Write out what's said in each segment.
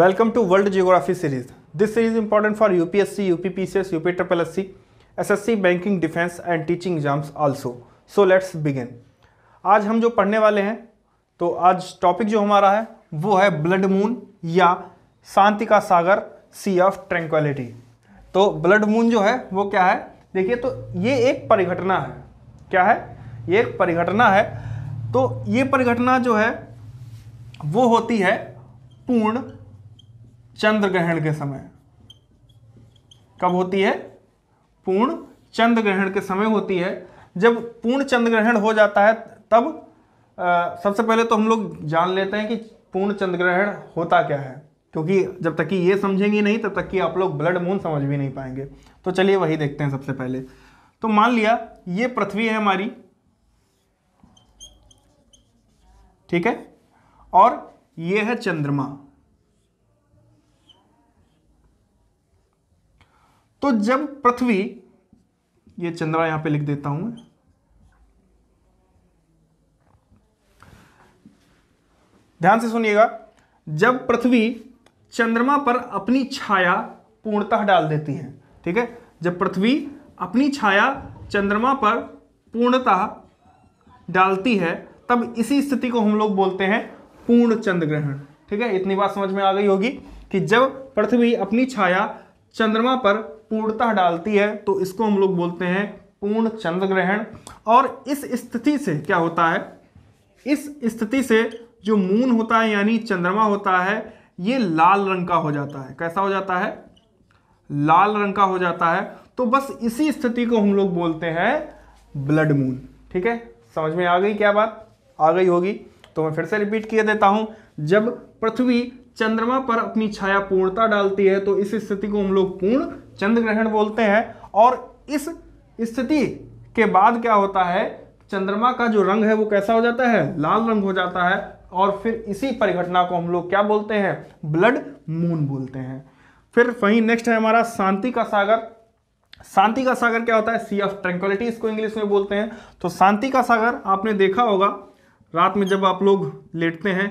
welcome to world geography series this series important for you U P P P S C C S U P triple S C S S C banking defence and teaching exams also so let's begin आज हम जो पढ़ने वाले हैं तो आज topic जो हमारा है वो है ब्लड मून या शांति का सागर सी ऑफ ट्रैंक्वलिटी तो ब्लड मून जो है वो क्या है देखिए तो ये एक परिघटना है क्या है ये एक परिघटना है तो ये परिघटना जो है वो होती है पूर्ण चंद्र ग्रहण के समय कब होती है पूर्ण चंद्र ग्रहण के समय होती है जब पूर्ण चंद्र ग्रहण हो जाता है तब आ, सबसे पहले तो हम लोग जान लेते हैं कि पूर्ण चंद्र ग्रहण होता क्या है क्योंकि जब तक कि ये समझेंगे नहीं तब तक कि आप लोग ब्लड मून समझ भी नहीं पाएंगे तो चलिए वही देखते हैं सबसे पहले तो मान लिया ये पृथ्वी है हमारी ठीक है और ये है चंद्रमा तो जब पृथ्वी ये चंद्रा यहां पे लिख देता हूं ध्यान से सुनिएगा जब पृथ्वी चंद्रमा पर अपनी छाया पूर्णतः डाल देती है ठीक है जब पृथ्वी अपनी छाया चंद्रमा पर पूर्णतः डालती है तब इसी स्थिति को हम लोग बोलते हैं पूर्ण चंद्र ग्रहण ठीक है इतनी बात समझ में आ गई होगी कि जब पृथ्वी अपनी छाया चंद्रमा पर पूर्णता डालती है तो इसको हम लोग बोलते हैं पूर्ण चंद्र ग्रहण और इस स्थिति से क्या होता है इस स्थिति से जो मून होता है यानी चंद्रमा होता है ये लाल रंग का हो जाता है कैसा हो जाता है लाल रंग का हो जाता है तो बस इसी स्थिति को हम लोग बोलते हैं ब्लड मून ठीक है समझ में आ गई क्या बात आ गई होगी तो मैं फिर से रिपीट किए देता हूँ जब पृथ्वी चंद्रमा पर अपनी छाया पूर्णता डालती है तो इस स्थिति को हम लोग पूर्ण चंद्र ग्रहण बोलते हैं और इस स्थिति के बाद क्या होता है चंद्रमा का जो रंग है वो कैसा हो जाता है लाल रंग हो जाता है और फिर इसी परिघटना को हम लोग क्या बोलते हैं ब्लड मून बोलते हैं फिर वही नेक्स्ट है हमारा शांति का सागर शांति का सागर क्या होता है सी ऑफ ट्रेंकुलिटी इसको इंग्लिश में बोलते हैं तो शांति का सागर आपने देखा होगा रात में जब आप लोग लेटते हैं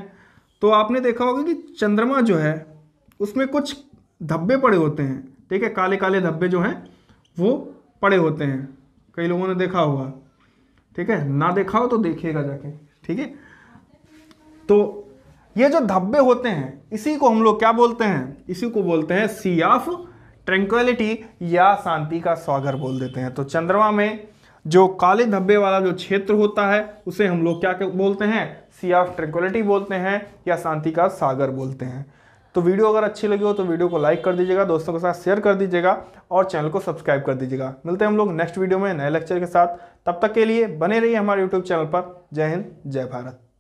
तो आपने देखा होगा कि चंद्रमा जो है उसमें कुछ धब्बे पड़े होते हैं ठीक है काले काले धब्बे जो हैं वो पड़े होते हैं कई लोगों ने देखा होगा ठीक है ना देखा हो तो देखिएगा जाके ठीक है तो ये जो धब्बे होते हैं इसी को हम लोग क्या बोलते हैं इसी को बोलते हैं सी ऑफ ट्रैंक्वलिटी या शांति का स्वागर बोल देते हैं तो चंद्रमा में जो काले धब्बे वाला जो क्षेत्र होता है उसे हम लोग क्या बोलते हैं सी ऑफ ट्रैंकुलिटी बोलते हैं या शांति का सागर बोलते हैं तो वीडियो अगर अच्छी लगी हो तो वीडियो को लाइक कर दीजिएगा दोस्तों के साथ शेयर कर दीजिएगा और चैनल को सब्सक्राइब कर दीजिएगा मिलते हैं हम लोग नेक्स्ट वीडियो में नए लेक्चर के साथ तब तक के लिए बने रहिए हमारे यूट्यूब चैनल पर जय हिंद जय भारत